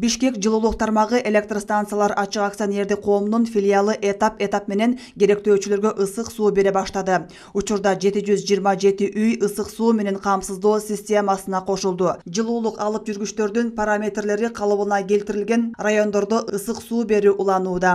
бишкек жылуулук тармагы электр станциялар ачык акционердик коомунун филиалы этап этап менен керектөөчүлөргө ысык суу бере баштады учурда жети жүз жыйырма жети үй ысык суу менен камсыздоо системасына кошулду жылуулук алып жүргүчтөрдүн параметрлери калыбына келтирилген райондордо ысык суу берүү уланууда